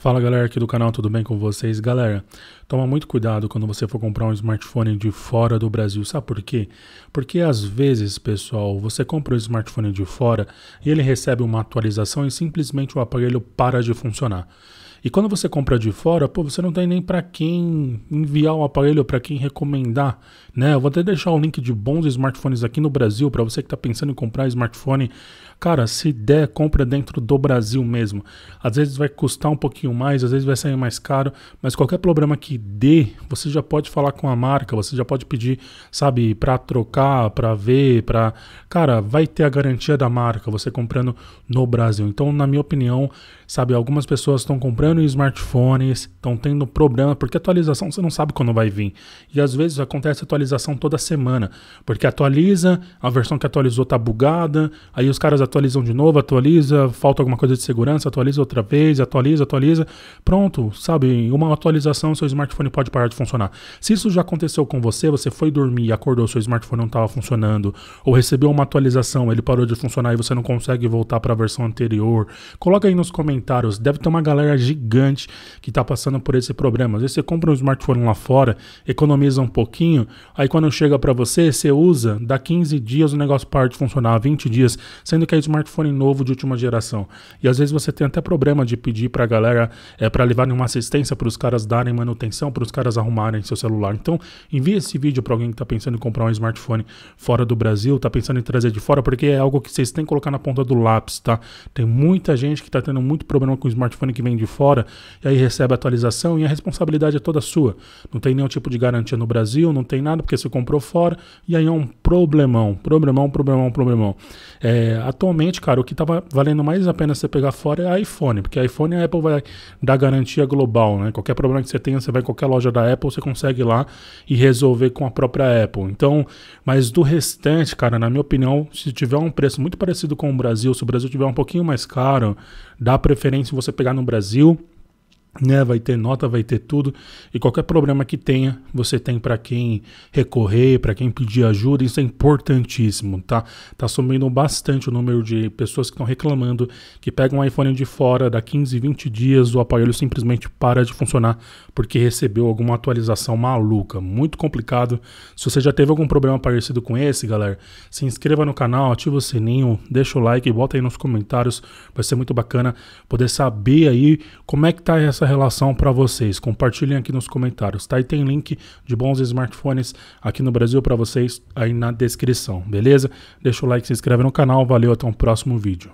Fala galera aqui do canal, tudo bem com vocês? Galera, toma muito cuidado quando você for comprar um smartphone de fora do Brasil, sabe por quê? Porque às vezes, pessoal, você compra um smartphone de fora e ele recebe uma atualização e simplesmente o aparelho para de funcionar. E quando você compra de fora, pô, você não tem nem para quem enviar o aparelho, para quem recomendar, né? Eu vou até deixar o link de bons smartphones aqui no Brasil para você que está pensando em comprar smartphone Cara, se der, compra dentro do Brasil mesmo. Às vezes vai custar um pouquinho mais, às vezes vai sair mais caro, mas qualquer problema que dê, você já pode falar com a marca, você já pode pedir, sabe, para trocar, para ver, para Cara, vai ter a garantia da marca você comprando no Brasil. Então, na minha opinião, sabe, algumas pessoas estão comprando smartphones, estão tendo problema, porque atualização você não sabe quando vai vir. E às vezes acontece atualização toda semana, porque atualiza, a versão que atualizou tá bugada, aí os caras atualizam de novo, atualiza, falta alguma coisa de segurança, atualiza outra vez, atualiza, atualiza. Pronto, sabe? Uma atualização, seu smartphone pode parar de funcionar. Se isso já aconteceu com você, você foi dormir, acordou, seu smartphone não estava funcionando, ou recebeu uma atualização, ele parou de funcionar e você não consegue voltar para a versão anterior, coloca aí nos comentários. Deve ter uma galera gigante que está passando por esse problema. Às vezes você compra um smartphone lá fora, economiza um pouquinho, aí quando chega para você, você usa, dá 15 dias o negócio para de funcionar, 20 dias, sendo que a é smartphone novo de última geração. E às vezes você tem até problema de pedir para a galera, é, para levar uma assistência para os caras darem manutenção, para os caras arrumarem seu celular. Então, envie esse vídeo para alguém que está pensando em comprar um smartphone fora do Brasil, está pensando em trazer de fora, porque é algo que vocês têm que colocar na ponta do lápis, tá? Tem muita gente que está tendo muito problema com o smartphone que vem de fora, e aí recebe atualização e a responsabilidade é toda sua. Não tem nenhum tipo de garantia no Brasil, não tem nada, porque você comprou fora, e aí é um problemão, problemão, problemão, problemão. É, atualmente atualmente, cara, o que tava valendo mais a pena você pegar fora é iPhone, porque iPhone a Apple vai dar garantia global, né? Qualquer problema que você tenha, você vai em qualquer loja da Apple, você consegue ir lá e resolver com a própria Apple. Então, mas do restante, cara, na minha opinião, se tiver um preço muito parecido com o Brasil, se o Brasil tiver um pouquinho mais caro, dá preferência você pegar no Brasil né? Vai ter nota, vai ter tudo. E qualquer problema que tenha, você tem para quem recorrer, para quem pedir ajuda. Isso é importantíssimo, tá? Tá sumindo bastante o número de pessoas que estão reclamando que pegam um iPhone de fora, dá 15, 20 dias o aparelho simplesmente para de funcionar porque recebeu alguma atualização maluca. Muito complicado. Se você já teve algum problema parecido com esse, galera, se inscreva no canal, ativa o sininho, deixa o like, bota aí nos comentários. Vai ser muito bacana poder saber aí como é que tá essa relação para vocês. Compartilhem aqui nos comentários, tá? E tem link de bons smartphones aqui no Brasil para vocês aí na descrição, beleza? Deixa o like, se inscreve no canal, valeu, até um próximo vídeo.